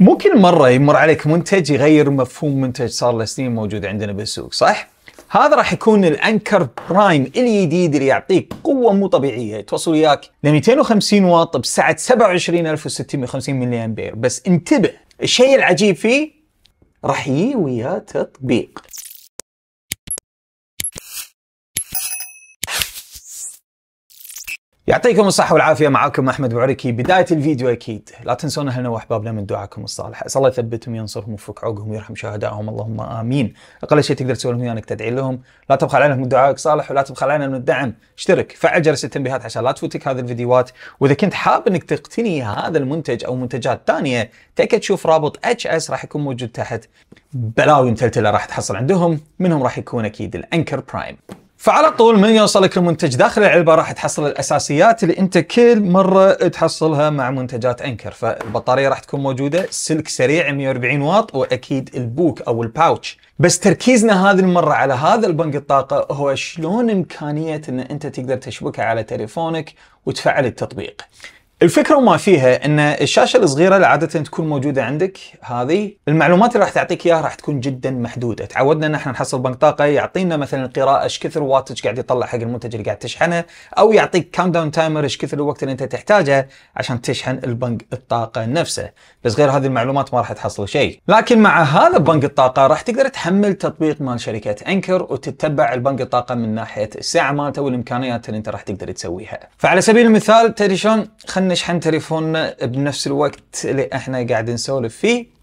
مو كل مره يمر عليك منتج يغير مفهوم منتج صار له سنين موجود عندنا بالسوق صح؟ هذا راح يكون الانكر برايم الجديد اللي يعطيك قوه مو طبيعيه توصل وياك ل 250 واط بسعه 27650 ملي امبير بس انتبه الشيء العجيب فيه راح يجي وياه تطبيق يعطيكم الصحة والعافية معاكم أحمد بعركي بداية الفيديو أكيد لا تنسون أهلنا وأحبابنا من دعاكم الصالح أسأل الله يثبتهم ينصرهم ويفك عقهم ويرحم شهدائهم اللهم آمين أقل شيء تقدر تسوي لهم إنك تدعي لهم لا تبخل عنهم من دعائك صالح ولا تبخل عنهم من الدعم اشترك فعل جرس التنبيهات عشان لا تفوتك هذه الفيديوهات وإذا كنت حاب إنك تقتني هذا المنتج أو منتجات ثانية تأكد تشوف رابط اتش اس راح يكون موجود تحت بلاوي متلتلة راح تحصل عندهم منهم راح يكون أكيد الأنكر برايم فعلى طول من يوصلك المنتج داخل العلبه راح تحصل الاساسيات اللي انت كل مره تحصلها مع منتجات انكر فالبطاريه راح تكون موجوده سلك سريع 140 واط واكيد البوك او الباوتش بس تركيزنا هذه المره على هذا البنك الطاقه هو شلون امكانيه ان انت تقدر تشبكه على تليفونك وتفعل التطبيق الفكره وما فيها ان الشاشه الصغيره اللي عاده تكون موجوده عندك هذه المعلومات اللي راح تعطيك اياها راح تكون جدا محدوده، تعودنا ان احنا نحصل بنك طاقه يعطينا مثلا القراءه ايش كثر واتج قاعد يطلع حق المنتج اللي قاعد تشحنه او يعطيك كاونت داون تايمر ايش كثر الوقت اللي انت تحتاجه عشان تشحن البنك الطاقه نفسه، بس غير هذه المعلومات ما راح تحصل شيء، لكن مع هذا بنك الطاقه راح تقدر تحمل تطبيق مال شركه انكر وتتبع البنك الطاقه من ناحيه الساعه مالته والامكانيات اللي انت راح تقدر تسويها. فعلى سبيل المثال تدري شلون؟ خلينا نشحن تليفوننا بنفس الوقت اللي احنا قاعد نسولف فيه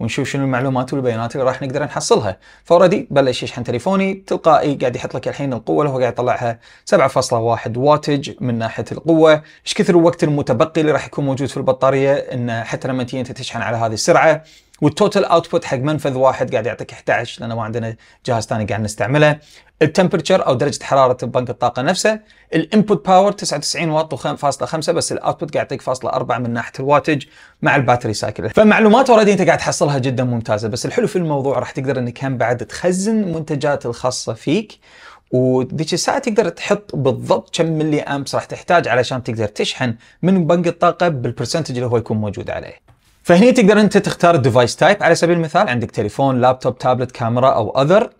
ونشوف شنو المعلومات والبيانات اللي راح نقدر نحصلها فوردي بلش يشحن تليفوني تلقائي قاعد يحط لك الحين القوه اللي هو قاعد يطلعها 7.1 واتج من ناحيه القوه ايش كثر الوقت المتبقي اللي راح يكون موجود في البطاريه انه حتى لما تجي انت تشحن على هذه السرعه والتوتال اوتبوت حق منفذ واحد قاعد يعطيك 11 لان ما عندنا جهاز ثاني قاعد نستعمله التمبرتشر او درجه حراره بنك الطاقه نفسه الانبوت باور 99 واط و5.5 بس الاوتبوت قاعد يعطيك فاصلة 4 من ناحيه الواتج مع الباتري سايكل فمعلومات اوريدي انت قاعد تحصلها جدا ممتازه بس الحلو في الموضوع راح تقدر انك هم بعد تخزن منتجات الخاصه فيك وذيك الساعة تقدر تحط بالضبط كم ملي امبس راح تحتاج علشان تقدر تشحن من بنك الطاقة بالبرسنتج اللي هو يكون موجود عليه. فهني تقدر انت تختار الديفايس تايب على سبيل المثال عندك تليفون لابتوب تابلت كاميرا او اذر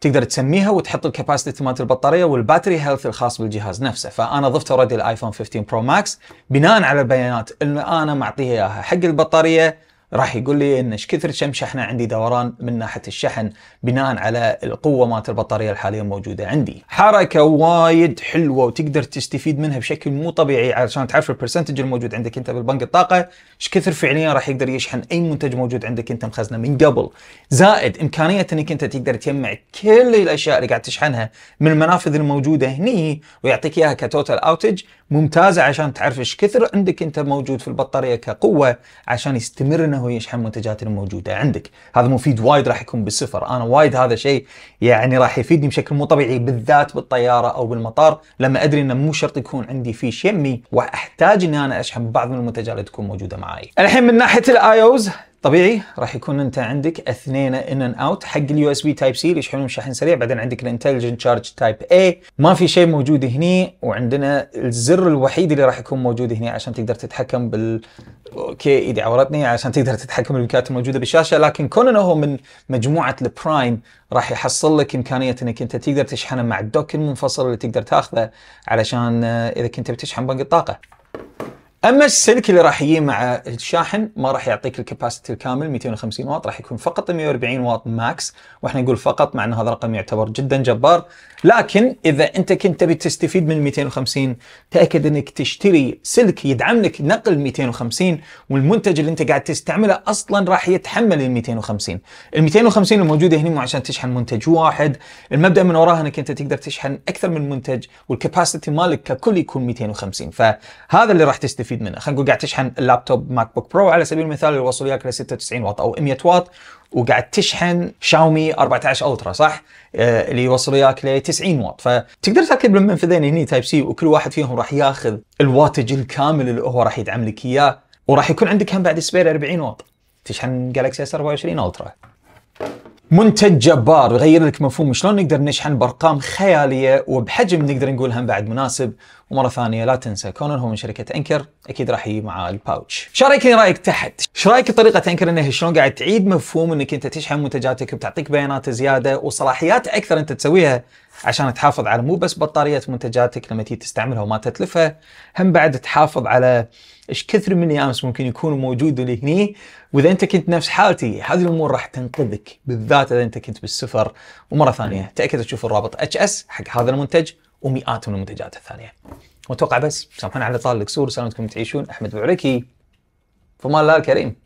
تقدر تسميها وتحط الكباسيتي مالت البطاريه والباتري هيلث الخاص بالجهاز نفسه فانا ضفت اوريدي الايفون 15 برو ماكس بناء على البيانات اللي انا معطيها اياها حق البطاريه راح يقول لي ان ايش كثر كم شحنه عندي دوران من ناحيه الشحن بناء على القوه مالت البطاريه الحاليه الموجوده عندي. حركه وايد حلوه وتقدر تستفيد منها بشكل مو طبيعي علشان تعرف البرسنتج الموجود عندك انت بالبنك الطاقه ايش كثر فعليا راح يقدر يشحن اي منتج موجود عندك انت مخزنه من قبل. زائد امكانيه انك انت تقدر تجمع كل الاشياء اللي قاعد تشحنها من المنافذ الموجوده هني ويعطيك اياها كتوتال اوتج ممتازه عشان تعرف ايش كثر عندك انت موجود في البطاريه كقوه عشان يستمر عنها وهي منتجات الموجوده عندك، هذا مفيد وايد راح يكون بالسفر، انا وايد هذا شيء يعني راح يفيدني بشكل مو طبيعي بالذات بالطياره او بالمطار لما ادري انه مو شرط يكون عندي في شمي واحتاج اني انا اشحن بعض من المنتجات اللي تكون موجوده معي. الحين من ناحيه الايوز طبيعي راح يكون انت عندك اثنين ان ان اوت حق اليو اس بي تايب سي اللي يشحنون شحن سريع بعدين عندك الانتليجنت تشارج تايب اي ما في شيء موجود هني وعندنا الزر الوحيد اللي راح يكون موجود هني عشان تقدر تتحكم بال اوكي ايدي عورتني عشان تقدر تتحكم بالامكانيات الموجوده بالشاشه لكن كون انه هو من مجموعه البرايم راح يحصل لك امكانيه انك انت تقدر تشحنه مع الدوك المنفصل اللي تقدر تاخذه علشان اذا كنت بتشحن بنك الطاقه اما السلك اللي راح يجي مع الشاحن ما راح يعطيك الكباسيتي الكامل 250 واط راح يكون فقط 140 واط ماكس واحنا نقول فقط مع ان هذا الرقم يعتبر جدا جبار لكن اذا انت كنت تبي تستفيد من 250 تاكد انك تشتري سلك يدعم لك نقل 250 والمنتج اللي انت قاعد تستعمله اصلا راح يتحمل ال 250 ال 250 الموجوده هنا مو عشان تشحن منتج واحد المبدا من وراها انك انت تقدر تشحن اكثر من منتج والكباسيتي مالك ككل يكون 250 فهذا اللي راح تستفيد تستفيد منه خلينا نقول قاعد تشحن اللابتوب ماك بوك برو على سبيل المثال اللي وصل وياك ل 96 واط او 100 واط وقاعد تشحن شاومي 14 الترا صح آه اللي يوصل وياك ل 90 واط فتقدر تركب المنفذين هني تايب سي وكل واحد فيهم راح ياخذ الواتج الكامل اللي هو راح يدعم لك اياه وراح يكون عندك هم بعد سبير 40 واط تشحن جالكسي اس 24 الترا منتج جبار يغير لك مفهوم شلون نقدر نشحن بارقام خياليه وبحجم نقدر نقول هم بعد مناسب ومره ثانيه لا تنسى كونر هو من شركه انكر اكيد راح يجي مع الباوتش شاركني رايك تحت ايش رايك بطريقه انكر انها شلون قاعد تعيد مفهوم انك انت تشحن منتجاتك وبتعطيك بيانات زياده وصلاحيات اكثر انت تسويها عشان تحافظ على مو بس بطاريه منتجاتك لما تيجي تستعملها وما تتلفها هم بعد تحافظ على ايش كثر من يامس ممكن يكون موجود لهني هني واذا انت كنت نفس حالتي هذه الامور راح تنقذك بالذات اذا انت كنت بالسفر ومره ثانيه تاكد تشوف الرابط اتش اس حق هذا المنتج ومئات من المنتجات الثانيه واتوقع بس سامحنا على طال الكسور سلامتكم تعيشون احمد بوعركي فما الله الكريم